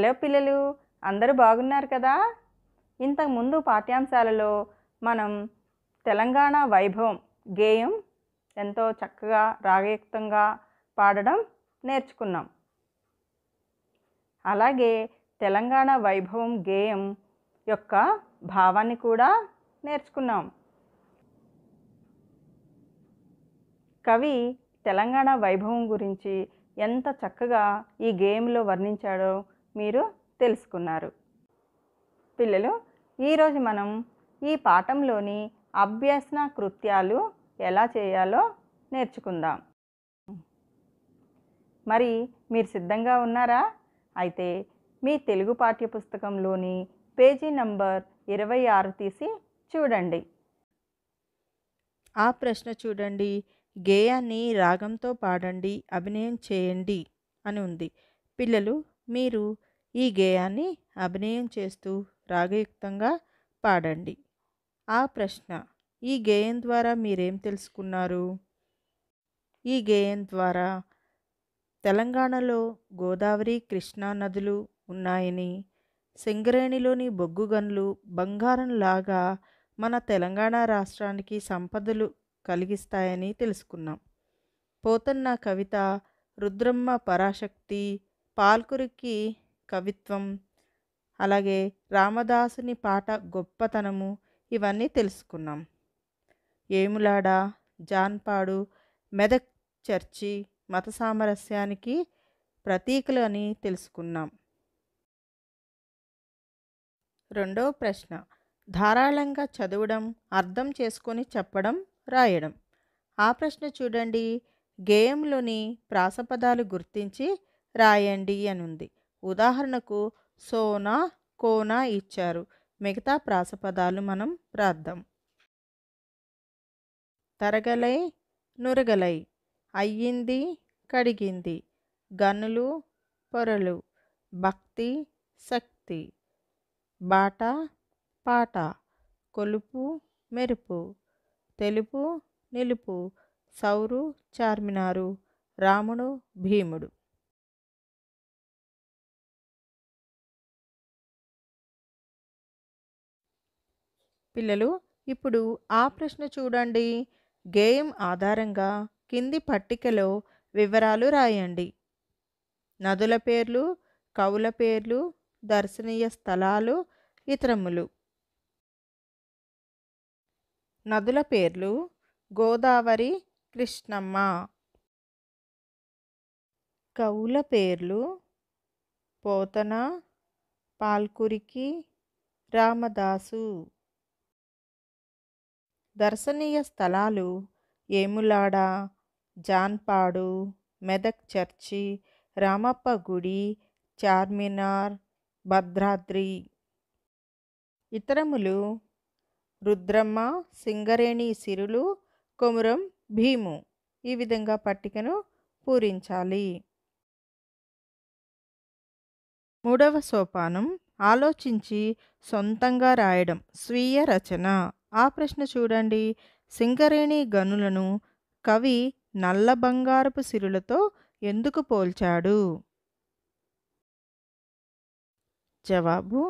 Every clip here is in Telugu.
హలో పిల్లలు అందరూ బాగున్నారు కదా ఇంతకుముందు పాఠ్యాంశాలలో మనం తెలంగాణ వైభవం గేయం ఎంతో చక్కగా రాగయుక్తంగా పాడడం నేర్చుకున్నాం అలాగే తెలంగాణ వైభవం గేయం యొక్క భావాన్ని కూడా నేర్చుకున్నాం కవి తెలంగాణ వైభవం గురించి ఎంత చక్కగా ఈ గేమ్లో వర్ణించాడో మీరు తెలుసుకున్నారు పిల్లలు ఈరోజు మనం ఈ పాఠంలోని అభ్యసన కృత్యాలు ఎలా చేయాలో నేర్చుకుందాం మరి మీరు సిద్ధంగా ఉన్నారా అయితే మీ తెలుగు పాఠ్యపుస్తకంలోని పేజీ నంబర్ ఇరవై ఆరు తీసి చూడండి ఆ ప్రశ్న చూడండి గేయాన్ని రాగంతో పాడండి అభినయం చేయండి అని ఉంది పిల్లలు మీరు ఈ గేయాన్ని అభినయం చేస్తూ రాగయుక్తంగా పాడండి ఆ ప్రశ్న ఈ గేయం ద్వారా మీరేం తెలుసుకున్నారు ఈ గేయం ద్వారా తెలంగాణలో గోదావరి కృష్ణా నదులు ఉన్నాయని సింగరేణిలోని బొగ్గు గనులు బంగారంలాగా మన తెలంగాణ రాష్ట్రానికి సంపదలు కలిగిస్తాయని తెలుసుకున్నాం పోతన్న కవిత రుద్రమ్మ పరాశక్తి పాల్కురికి కవిత్వం అలాగే రామదాసుని పాట గొప్పతనము ఇవన్నీ తెలుసుకున్నాం ఏములాడ జాన్పాడు మెదక్ చర్చి మత సామరస్యానికి ప్రతీకలు అని తెలుసుకున్నాం రెండవ ప్రశ్న ధారాళంగా చదవడం అర్థం చేసుకొని చెప్పడం రాయడం ఆ ప్రశ్న చూడండి గేయంలోని ప్రాసపదాలు గుర్తించి రాయండి అని ఉంది ఉదాహరణకు సోనా కోనా ఇచ్చారు మిగతా ప్రాసపదాలు మనం రాద్దాం తరగలై నురగలై అయ్యింది కడిగింది గనులు పొరలు భక్తి శక్తి బాట పాట కొలుపు మెరుపు తెలుపు నిలుపు సౌరు చార్మినారు రాముడు భీముడు పిల్లలు ఇప్పుడు ఆ ప్రశ్న చూడండి గేయం ఆధారంగా కింది పట్టికలో వివరాలు రాయండి నదుల పేర్లు కవుల పేర్లు దర్శనీయ స్థలాలు ఇతరములు నదుల పేర్లు గోదావరి కృష్ణమ్మ కవుల పేర్లు పోతన పాల్కురికి రామదాసు దర్శనీయ స్థలాలు ఏములాడ జాన్పాడు మెదక్ చర్చి రామప్ప గుడి చార్మినార్ భద్రాద్రి ఇతరములు రుద్రమ్మ సింగరేణి సిరులు కొమురం భీము ఈ విధంగా పట్టికను పూరించాలి మూడవ సోపానం ఆలోచించి సొంతంగా రాయడం స్వీయ రచన ఆ ప్రశ్న చూడండి సింగరేణి గనులను కవి నల్ల బంగారపు సిరులతో ఎందుకు పోల్చాడు జవాబు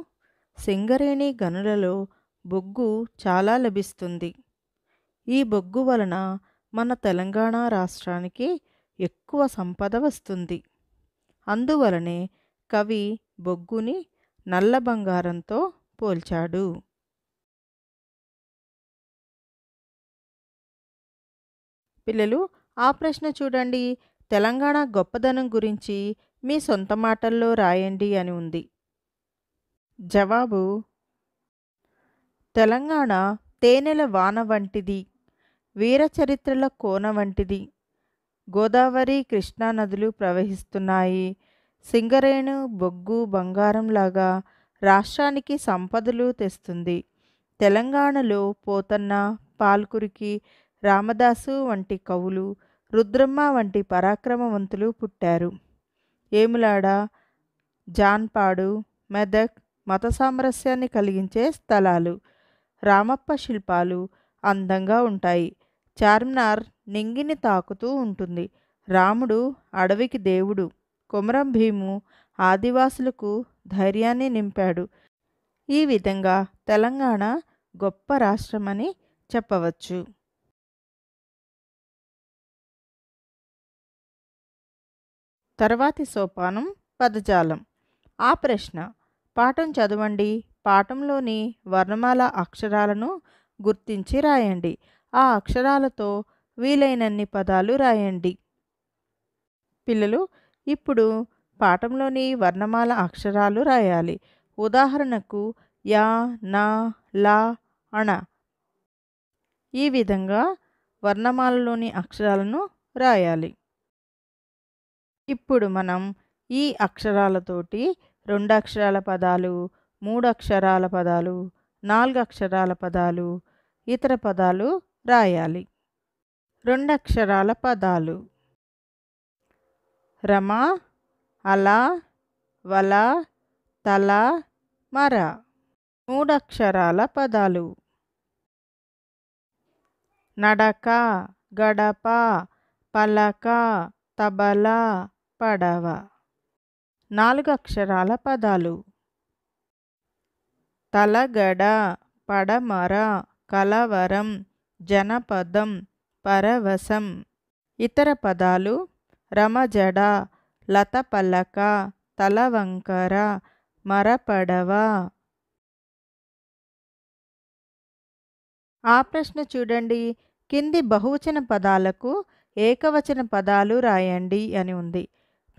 సింగరేణి గనులలో బొగ్గు చాలా లభిస్తుంది ఈ బొగ్గు వలన మన తెలంగాణ రాష్ట్రానికి ఎక్కువ సంపద వస్తుంది అందువలనే కవి బొగ్గుని నల్ల బంగారంతో పోల్చాడు పిల్లలు ఆ ప్రశ్న చూడండి తెలంగాణ గొప్పదనం గురించి మీ సొంత మాటల్లో రాయండి అని ఉంది జవాబు తెలంగాణ తేనెల వాన వంటిది వీరచరిత్రల కోన వంటిది గోదావరి కృష్ణా నదులు ప్రవహిస్తున్నాయి సింగరేణు బొగ్గు బంగారంలాగా రాష్ట్రానికి సంపదలు తెస్తుంది తెలంగాణలో పోతన్న పాల్కురికి రామదాసు వంటి కవులు రుద్రమ్మ వంటి పరాక్రమవంతులు పుట్టారు ఏములాడ జాన్పాడు మెదక్ మత సామరస్యాన్ని కలిగించే స్థలాలు రామప్ప శిల్పాలు అందంగా ఉంటాయి చార్మినార్ నింగిని తాకుతూ ఉంటుంది రాముడు అడవికి దేవుడు కొమరం భీము ఆదివాసులకు ధైర్యాన్ని నింపాడు ఈ విధంగా తెలంగాణ గొప్ప రాష్ట్రమని చెప్పవచ్చు తర్వాతి సోపానం పదజాలం ఆ ప్రశ్న పాఠం చదవండి పాఠంలోని వర్ణమాల అక్షరాలను గుర్తించి రాయండి ఆ అక్షరాలతో వీలైనన్ని పదాలు రాయండి పిల్లలు ఇప్పుడు పాఠంలోని వర్ణమాల అక్షరాలు రాయాలి ఉదాహరణకు యా నా లా అణ ఈ విధంగా వర్ణమాలలోని అక్షరాలను రాయాలి ఇప్పుడు మనం ఈ అక్షరాలతోటి రెండు అక్షరాల పదాలు మూడు అక్షరాల పదాలు నాలుగు అక్షరాల పదాలు ఇతర పదాలు రాయాలి రెండు అక్షరాల పదాలు రమ అలా వల తల మర మూడు అక్షరాల పదాలు నడక గడప పలక తబలా పడవ నాలుగు అక్షరాల పదాలు తలగడ పడమర కలవరం జనపదం పరవశం ఇతర పదాలు రమజడ లతపలక తలవంకర మరపడవ ఆ ప్రశ్న చూడండి కింది బహువచన పదాలకు ఏకవచన పదాలు రాయండి అని ఉంది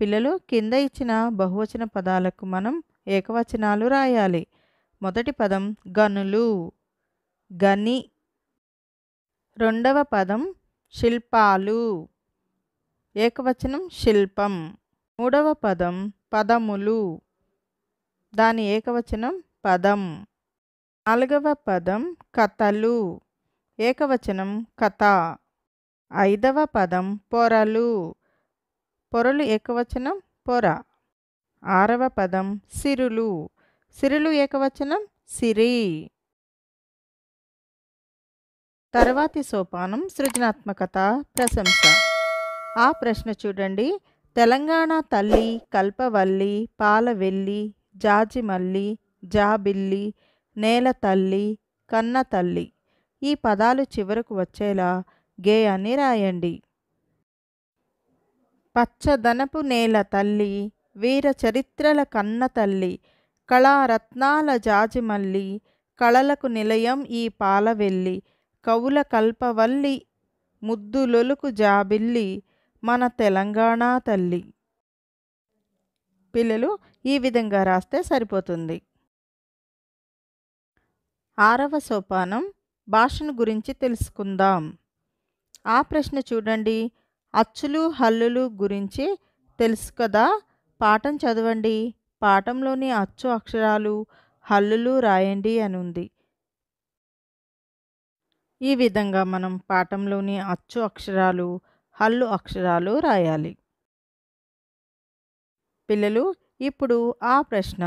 పిల్లలు కింద ఇచ్చిన బహువచన పదాలకు మనం ఏకవచనాలు రాయాలి మొదటి పదం గనులు గని రెండవ పదం శిల్పాలు ఏకవచనం శిల్పం మూడవ పదం పదములు దాని ఏకవచనం పదం నాలుగవ పదం కథలు ఏకవచనం కథ ఐదవ పదం పొరలు పొరలు ఏకవచనం పొర ఆరవ పదం సిరులు సిరులు ఏకవచనం సిరి తర్వాతి సోపానం సృజనాత్మకత ప్రశంస ఆ ప్రశ్న చూడండి తెలంగాణ తల్లి కల్పవల్లి పాలవెల్లి జాజిమల్లి జాబిల్లి నేల తల్లి కన్న తల్లి ఈ పదాలు చివరకు వచ్చేలా గేయాన్ని రాయండి పచ్చదనపు నేల తల్లి వీర చరిత్రల కన్న తల్లి కళారత్నాల జాజిమల్లి కళలకు నిలయం ఈ పాలవెల్లి కవుల కల్పవల్లి ముద్దులొలుకు జాబిల్లి మన తెలంగాణ తల్లి పిల్లలు ఈ విధంగా రాస్తే సరిపోతుంది ఆరవ సోపానం భాషను గురించి తెలుసుకుందాం ఆ ప్రశ్న చూడండి అచ్చులు హల్లులు గురించి తెలుసు కదా పాఠం చదవండి పాఠంలోని అచ్చు అక్షరాలు హల్లులు రాయండి అని ఉంది ఈ విధంగా మనం పాఠంలోని అచ్చు అక్షరాలు హల్లు అక్షరాలు రాయాలి పిల్లలు ఇప్పుడు ఆ ప్రశ్న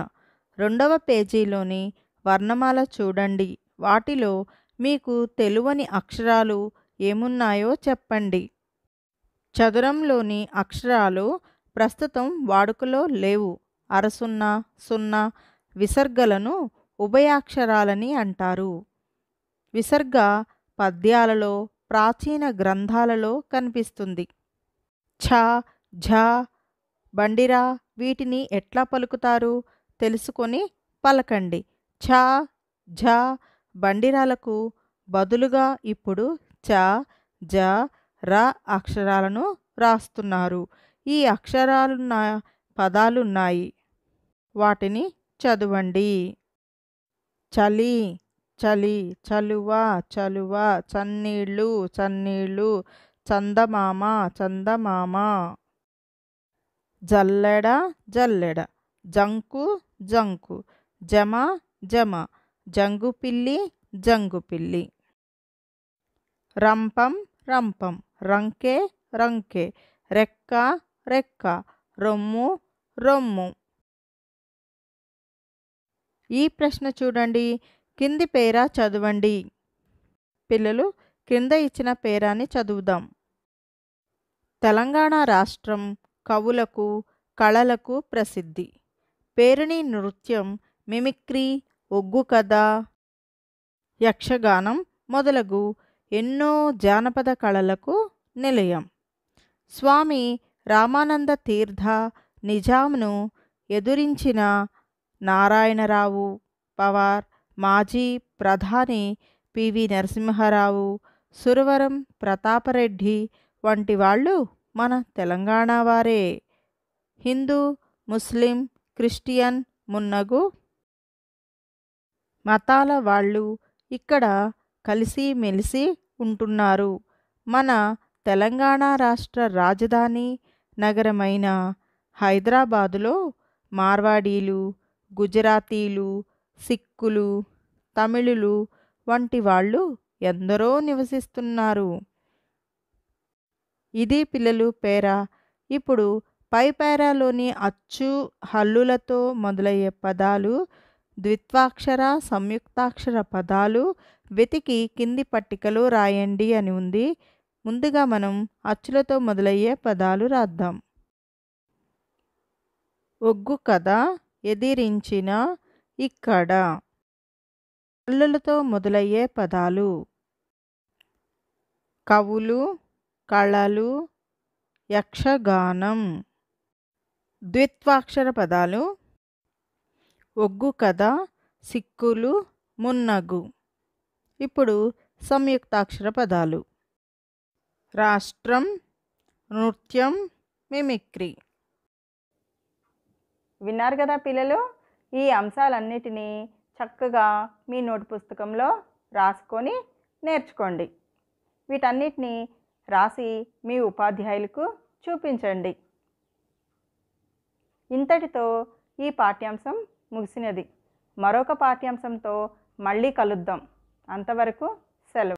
రెండవ పేజీలోని వర్ణమాల చూడండి వాటిలో మీకు తెలువని అక్షరాలు ఏమున్నాయో చెప్పండి చదరంలోని అక్షరాలు ప్రస్తుతం వాడుకలో లేవు అరసున్నా సున్నా విసర్గలను ఉభయాక్షరాలని అంటారు విసర్గ పద్యాలలో ప్రాచీన గ్రంథాలలో కనిపిస్తుంది ఛ ఝ బండిరా వీటిని ఎట్లా పలుకుతారు తెలుసుకొని పలకండి ఛ ఝ బండిరాలకు బదులుగా ఇప్పుడు చ జ ర అక్షరాలను రాస్తున్నారు ఈ అక్షరాలున్న పదాలున్నాయి వాటిని చదవండి చలి చలి చలువ చలువ చన్నీళ్ళు చన్నీళ్ళు చందమామ చందమామ జల్లెడ జల్లెడ జంకు జంకు జమ జమ జంగుపిల్లి జంగుపిల్లి రంపం రంపం రంకే రంకే రెక్క రెక్క రొమ్ము రొమ్ము ఈ ప్రశ్న చూడండి కింది పేరా చదవండి పిల్లలు క్రింద ఇచ్చిన పేరాన్ని చదువుదాం తెలంగాణ రాష్ట్రం కవులకు కళలకు ప్రసిద్ధి పేరుని నృత్యం మిమిక్రీ ఒగ్గు కథ యక్షగానం మొదలగు ఎన్నో జానపద కళలకు నిలయం స్వామి రామానంద తీర్థ నిజాంను ఎదురించిన నారాయణరావు పవార్ మాజీ ప్రధాని పివి నరసింహారావు సురవరం ప్రతాపరెడ్డి వంటి వాళ్ళు మన తెలంగాణ వారే హిందూ ముస్లిం క్రిస్టియన్ మున్నగు మతాల వాళ్ళు ఇక్కడ కలిసి మెలిసి ఉంటున్నారు మన తెలంగాణ రాష్ట్ర రాజధాని నగరమైన హైదరాబాదులో మార్వాడీలు గుజరాతీలు సిక్కులు తమిళులు వంటి వాళ్ళు ఎందరో నివసిస్తున్నారు ఇది పిల్లలు పేర ఇప్పుడు పై పేరాలోని అచ్చు హల్లులతో మొదలయ్యే పదాలు ద్విత్వాక్షర సంయుక్తాక్షర పదాలు వెతికి కింది పట్టికలో రాయండి అని ఉంది ముందుగా మనం అచ్చులతో మొదలయ్యే పదాలు రాద్దాం ఒగ్గు కథ ఎదిరించిన ఇక్కడ కళ్ళులతో మొదలయ్యే పదాలు కవులు కళలు యక్షగానం ద్విత్వాక్షర పదాలు ఒగ్గు కథ సిక్కులు మున్నగు ఇప్పుడు సంయుక్తాక్షర పదాలు రాష్ట్రం నృత్యం మిమిక్రీ విన్నారు కదా పిల్లలు ఈ అంశాలన్నిటినీ చక్కగా మీ నోటు పుస్తకంలో రాసుకొని నేర్చుకోండి వీటన్నిటినీ రాసి మీ ఉపాధ్యాయులకు చూపించండి ఇంతటితో ఈ పాఠ్యాంశం ముగిసినది మరొక పాఠ్యాంశంతో మళ్ళీ కలుద్దాం అంతవరకు సెలవు